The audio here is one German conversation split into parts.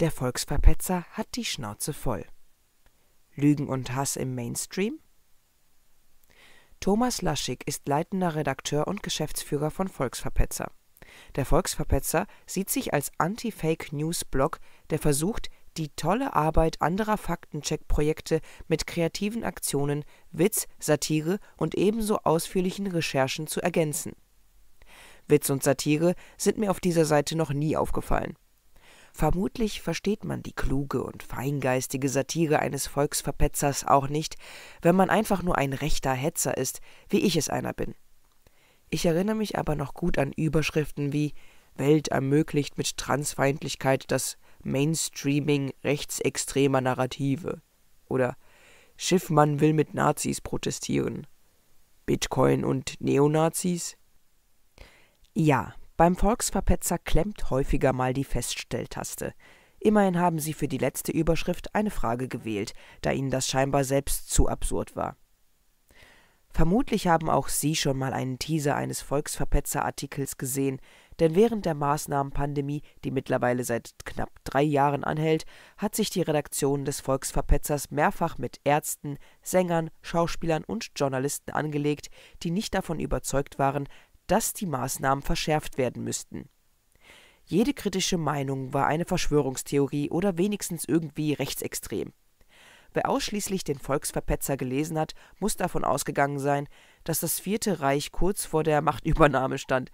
Der Volksverpetzer hat die Schnauze voll. Lügen und Hass im Mainstream? Thomas Laschig ist leitender Redakteur und Geschäftsführer von Volksverpetzer. Der Volksverpetzer sieht sich als Anti-Fake-News-Blog, der versucht, die tolle Arbeit anderer Faktencheck-Projekte mit kreativen Aktionen, Witz, Satire und ebenso ausführlichen Recherchen zu ergänzen. Witz und Satire sind mir auf dieser Seite noch nie aufgefallen. Vermutlich versteht man die kluge und feingeistige Satire eines Volksverpetzers auch nicht, wenn man einfach nur ein rechter Hetzer ist, wie ich es einer bin. Ich erinnere mich aber noch gut an Überschriften wie Welt ermöglicht mit Transfeindlichkeit das Mainstreaming rechtsextremer Narrative oder Schiffmann will mit Nazis protestieren. Bitcoin und Neonazis? Ja, beim Volksverpetzer klemmt häufiger mal die Feststelltaste. Immerhin haben sie für die letzte Überschrift eine Frage gewählt, da ihnen das scheinbar selbst zu absurd war. Vermutlich haben auch Sie schon mal einen Teaser eines Volksverpetzer-Artikels gesehen, denn während der Maßnahmenpandemie, die mittlerweile seit knapp drei Jahren anhält, hat sich die Redaktion des Volksverpetzers mehrfach mit Ärzten, Sängern, Schauspielern und Journalisten angelegt, die nicht davon überzeugt waren, dass die Maßnahmen verschärft werden müssten. Jede kritische Meinung war eine Verschwörungstheorie oder wenigstens irgendwie rechtsextrem. Wer ausschließlich den Volksverpetzer gelesen hat, muss davon ausgegangen sein, dass das Vierte Reich kurz vor der Machtübernahme stand.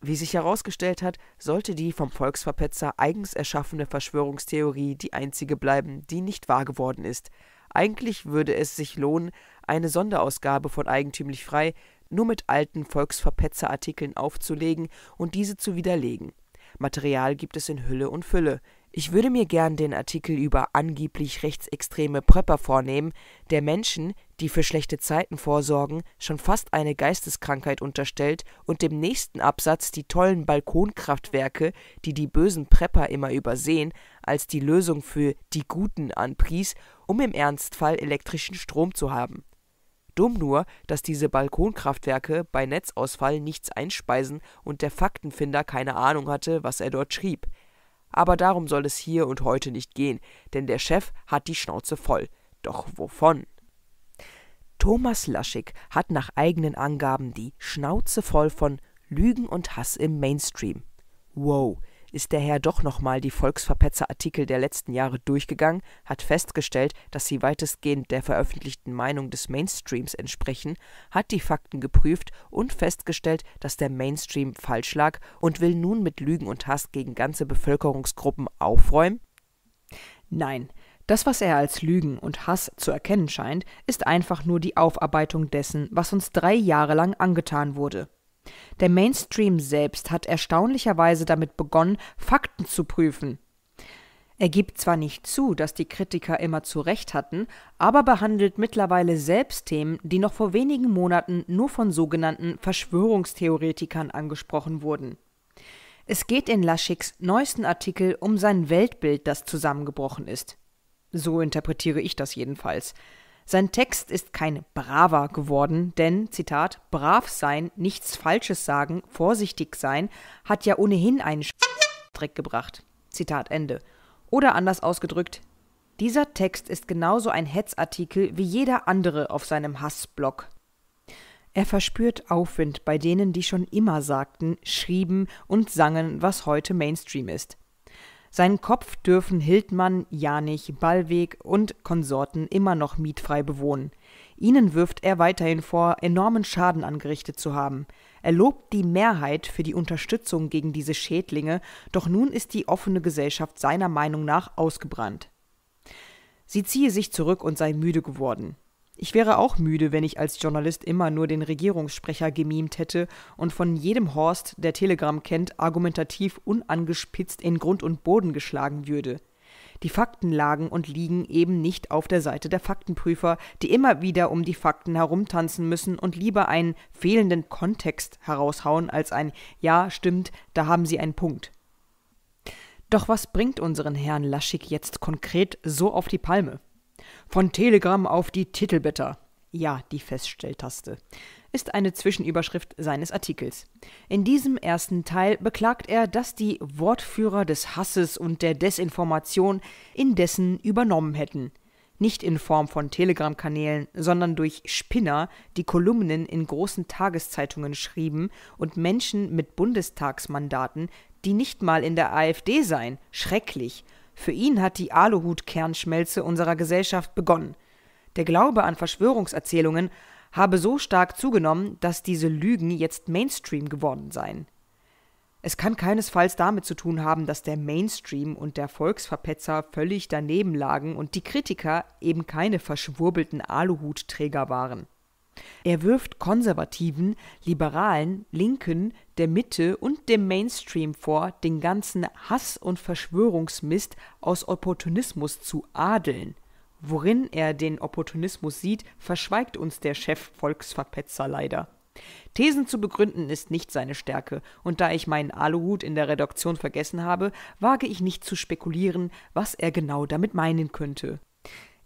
Wie sich herausgestellt hat, sollte die vom Volksverpetzer eigens erschaffene Verschwörungstheorie die einzige bleiben, die nicht wahr geworden ist. Eigentlich würde es sich lohnen, eine Sonderausgabe von Eigentümlich Frei nur mit alten Volksverpetzerartikeln aufzulegen und diese zu widerlegen. Material gibt es in Hülle und Fülle. Ich würde mir gern den Artikel über angeblich rechtsextreme Prepper vornehmen, der Menschen, die für schlechte Zeiten vorsorgen, schon fast eine Geisteskrankheit unterstellt und dem nächsten Absatz die tollen Balkonkraftwerke, die die bösen Prepper immer übersehen, als die Lösung für die Guten anpries, um im Ernstfall elektrischen Strom zu haben. Dumm nur, dass diese Balkonkraftwerke bei Netzausfall nichts einspeisen und der Faktenfinder keine Ahnung hatte, was er dort schrieb. Aber darum soll es hier und heute nicht gehen, denn der Chef hat die Schnauze voll. Doch wovon? Thomas Laschig hat nach eigenen Angaben die Schnauze voll von Lügen und Hass im Mainstream. Wow, ist der Herr doch nochmal die Volksverpetzer-Artikel der letzten Jahre durchgegangen, hat festgestellt, dass sie weitestgehend der veröffentlichten Meinung des Mainstreams entsprechen, hat die Fakten geprüft und festgestellt, dass der Mainstream falsch lag und will nun mit Lügen und Hass gegen ganze Bevölkerungsgruppen aufräumen? Nein, das, was er als Lügen und Hass zu erkennen scheint, ist einfach nur die Aufarbeitung dessen, was uns drei Jahre lang angetan wurde. Der Mainstream selbst hat erstaunlicherweise damit begonnen, Fakten zu prüfen. Er gibt zwar nicht zu, dass die Kritiker immer zu Recht hatten, aber behandelt mittlerweile selbst Themen, die noch vor wenigen Monaten nur von sogenannten Verschwörungstheoretikern angesprochen wurden. Es geht in Lascheks neuesten Artikel um sein Weltbild, das zusammengebrochen ist. So interpretiere ich das jedenfalls. Sein Text ist kein braver geworden, denn, Zitat, brav sein, nichts Falsches sagen, vorsichtig sein, hat ja ohnehin einen Sch Dreck gebracht. Zitat Ende. Oder anders ausgedrückt, dieser Text ist genauso ein Hetzartikel wie jeder andere auf seinem Hassblock. Er verspürt Aufwind bei denen, die schon immer sagten, schrieben und sangen, was heute Mainstream ist. Seinen Kopf dürfen Hildmann, Janich, Ballweg und Konsorten immer noch mietfrei bewohnen. Ihnen wirft er weiterhin vor, enormen Schaden angerichtet zu haben. Er lobt die Mehrheit für die Unterstützung gegen diese Schädlinge, doch nun ist die offene Gesellschaft seiner Meinung nach ausgebrannt. Sie ziehe sich zurück und sei müde geworden. Ich wäre auch müde, wenn ich als Journalist immer nur den Regierungssprecher gemimt hätte und von jedem Horst, der Telegram kennt, argumentativ unangespitzt in Grund und Boden geschlagen würde. Die Fakten lagen und liegen eben nicht auf der Seite der Faktenprüfer, die immer wieder um die Fakten herumtanzen müssen und lieber einen fehlenden Kontext heraushauen als ein Ja, stimmt, da haben Sie einen Punkt. Doch was bringt unseren Herrn Laschig jetzt konkret so auf die Palme? Von Telegram auf die Titelblätter. Ja, die Feststelltaste ist eine Zwischenüberschrift seines Artikels. In diesem ersten Teil beklagt er, dass die Wortführer des Hasses und der Desinformation indessen übernommen hätten. Nicht in Form von Telegram-Kanälen, sondern durch Spinner, die Kolumnen in großen Tageszeitungen schrieben und Menschen mit Bundestagsmandaten, die nicht mal in der AfD seien, schrecklich, für ihn hat die Aluhut-Kernschmelze unserer Gesellschaft begonnen. Der Glaube an Verschwörungserzählungen habe so stark zugenommen, dass diese Lügen jetzt Mainstream geworden seien. Es kann keinesfalls damit zu tun haben, dass der Mainstream und der Volksverpetzer völlig daneben lagen und die Kritiker eben keine verschwurbelten Aluhutträger waren. Er wirft Konservativen, Liberalen, Linken, der Mitte und dem Mainstream vor, den ganzen Hass und Verschwörungsmist aus Opportunismus zu adeln. Worin er den Opportunismus sieht, verschweigt uns der Chef Volksverpetzer leider. Thesen zu begründen ist nicht seine Stärke, und da ich meinen Aluhut in der Redaktion vergessen habe, wage ich nicht zu spekulieren, was er genau damit meinen könnte.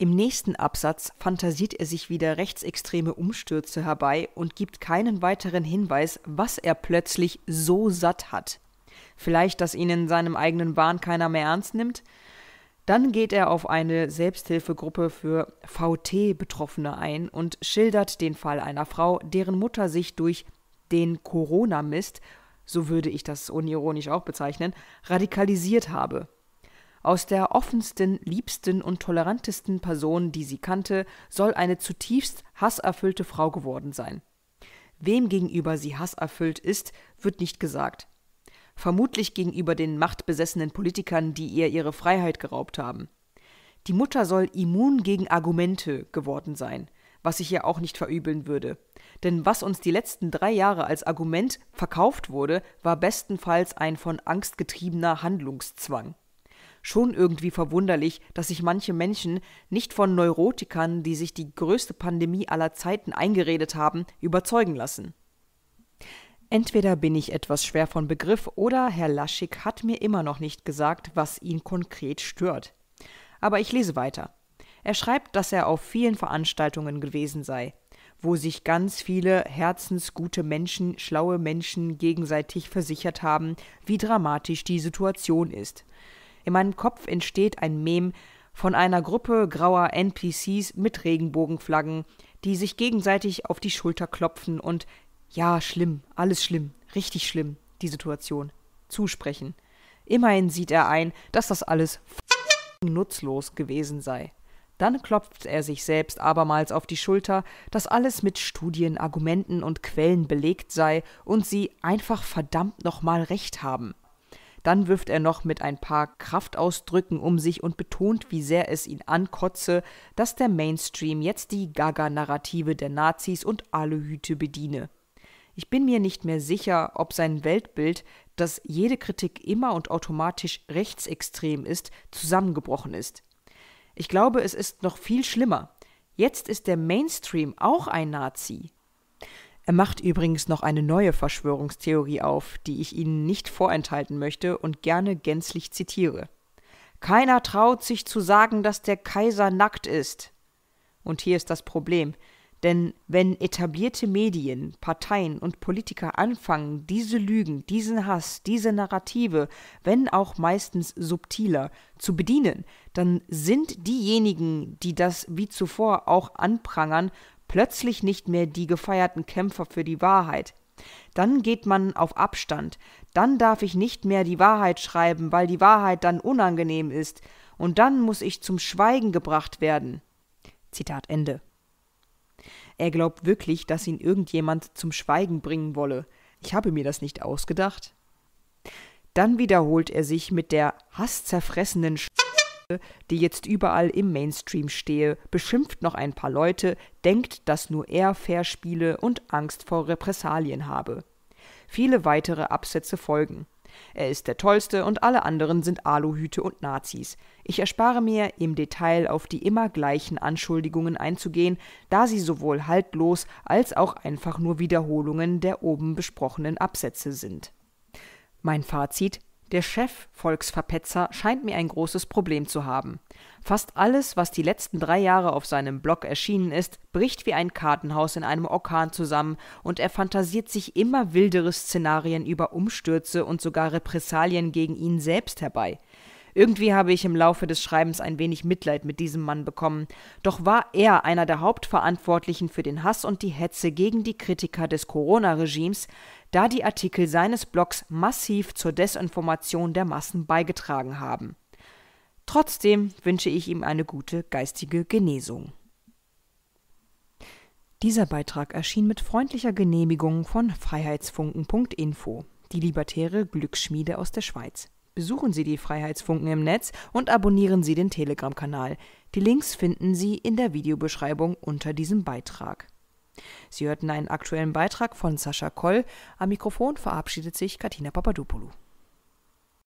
Im nächsten Absatz fantasiert er sich wieder rechtsextreme Umstürze herbei und gibt keinen weiteren Hinweis, was er plötzlich so satt hat. Vielleicht, dass ihn in seinem eigenen Wahn keiner mehr ernst nimmt? Dann geht er auf eine Selbsthilfegruppe für VT-Betroffene ein und schildert den Fall einer Frau, deren Mutter sich durch den Corona-Mist, so würde ich das unironisch auch bezeichnen, radikalisiert habe. Aus der offensten, liebsten und tolerantesten Person, die sie kannte, soll eine zutiefst hasserfüllte Frau geworden sein. Wem gegenüber sie hasserfüllt ist, wird nicht gesagt. Vermutlich gegenüber den machtbesessenen Politikern, die ihr ihre Freiheit geraubt haben. Die Mutter soll immun gegen Argumente geworden sein, was ich ihr auch nicht verübeln würde. Denn was uns die letzten drei Jahre als Argument verkauft wurde, war bestenfalls ein von Angst getriebener Handlungszwang. Schon irgendwie verwunderlich, dass sich manche Menschen nicht von Neurotikern, die sich die größte Pandemie aller Zeiten eingeredet haben, überzeugen lassen. Entweder bin ich etwas schwer von Begriff oder Herr Laschig hat mir immer noch nicht gesagt, was ihn konkret stört. Aber ich lese weiter. Er schreibt, dass er auf vielen Veranstaltungen gewesen sei, wo sich ganz viele herzensgute Menschen, schlaue Menschen gegenseitig versichert haben, wie dramatisch die Situation ist. In meinem Kopf entsteht ein Mem von einer Gruppe grauer NPCs mit Regenbogenflaggen, die sich gegenseitig auf die Schulter klopfen und ja, schlimm, alles schlimm, richtig schlimm, die Situation, zusprechen. Immerhin sieht er ein, dass das alles nutzlos gewesen sei. Dann klopft er sich selbst abermals auf die Schulter, dass alles mit Studien, Argumenten und Quellen belegt sei und sie einfach verdammt nochmal recht haben. Dann wirft er noch mit ein paar Kraftausdrücken um sich und betont, wie sehr es ihn ankotze, dass der Mainstream jetzt die Gaga-Narrative der Nazis und Aluhüte bediene. Ich bin mir nicht mehr sicher, ob sein Weltbild, das jede Kritik immer und automatisch rechtsextrem ist, zusammengebrochen ist. Ich glaube, es ist noch viel schlimmer. Jetzt ist der Mainstream auch ein Nazi. Er macht übrigens noch eine neue Verschwörungstheorie auf, die ich Ihnen nicht vorenthalten möchte und gerne gänzlich zitiere. Keiner traut sich zu sagen, dass der Kaiser nackt ist. Und hier ist das Problem, denn wenn etablierte Medien, Parteien und Politiker anfangen, diese Lügen, diesen Hass, diese Narrative, wenn auch meistens subtiler, zu bedienen, dann sind diejenigen, die das wie zuvor auch anprangern, plötzlich nicht mehr die gefeierten Kämpfer für die Wahrheit. Dann geht man auf Abstand, dann darf ich nicht mehr die Wahrheit schreiben, weil die Wahrheit dann unangenehm ist, und dann muss ich zum Schweigen gebracht werden. Zitat Ende. Er glaubt wirklich, dass ihn irgendjemand zum Schweigen bringen wolle. Ich habe mir das nicht ausgedacht. Dann wiederholt er sich mit der hasszerfressenen die jetzt überall im Mainstream stehe, beschimpft noch ein paar Leute, denkt, dass nur er fair spiele und Angst vor Repressalien habe. Viele weitere Absätze folgen. Er ist der Tollste und alle anderen sind Aluhüte und Nazis. Ich erspare mir, im Detail auf die immer gleichen Anschuldigungen einzugehen, da sie sowohl haltlos als auch einfach nur Wiederholungen der oben besprochenen Absätze sind. Mein Fazit der Chef Volksverpetzer scheint mir ein großes Problem zu haben. Fast alles, was die letzten drei Jahre auf seinem Blog erschienen ist, bricht wie ein Kartenhaus in einem Orkan zusammen und er fantasiert sich immer wildere Szenarien über Umstürze und sogar Repressalien gegen ihn selbst herbei. Irgendwie habe ich im Laufe des Schreibens ein wenig Mitleid mit diesem Mann bekommen, doch war er einer der Hauptverantwortlichen für den Hass und die Hetze gegen die Kritiker des Corona-Regimes, da die Artikel seines Blogs massiv zur Desinformation der Massen beigetragen haben. Trotzdem wünsche ich ihm eine gute geistige Genesung. Dieser Beitrag erschien mit freundlicher Genehmigung von freiheitsfunken.info, die libertäre Glücksschmiede aus der Schweiz besuchen Sie die Freiheitsfunken im Netz und abonnieren Sie den Telegram-Kanal. Die Links finden Sie in der Videobeschreibung unter diesem Beitrag. Sie hörten einen aktuellen Beitrag von Sascha Koll. Am Mikrofon verabschiedet sich Katina Papadopoulou.